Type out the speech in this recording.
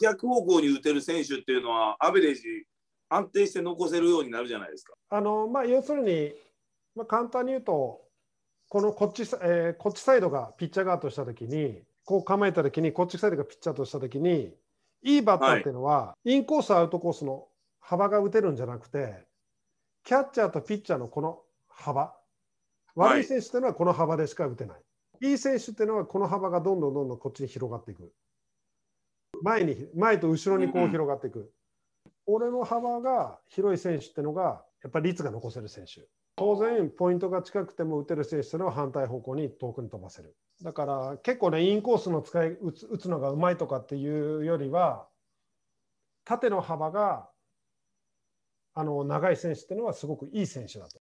逆方向に打てる選手っていうのは、アベレージ、安定して残せるようになるじゃないですか。あのまあ、要するに、まあ、簡単に言うと、このこっち,、えー、こっちサイドがピッチャー側としたときに、こう構えたときに、こっちサイドがピッチャーとしたときに、いいバッターっていうのは、はい、インコース、アウトコースの幅が打てるんじゃなくて、キャッチャーとピッチャーのこの幅、悪い選手っていうのはこの幅でしか打てない、はい、いい選手っていうのはこの幅がどんどんどんどんこっちに広がっていく。前に前と後ろにこう広がっていく、うん、俺の幅が広い選手ってのがやっぱり率が残せる選手当然ポイントが近くても打てる選手っいうのは反対方向に遠くに飛ばせるだから結構ねインコースの使い打つ打つのがうまいとかっていうよりは縦の幅があの長い選手っていうのはすごくいい選手だと。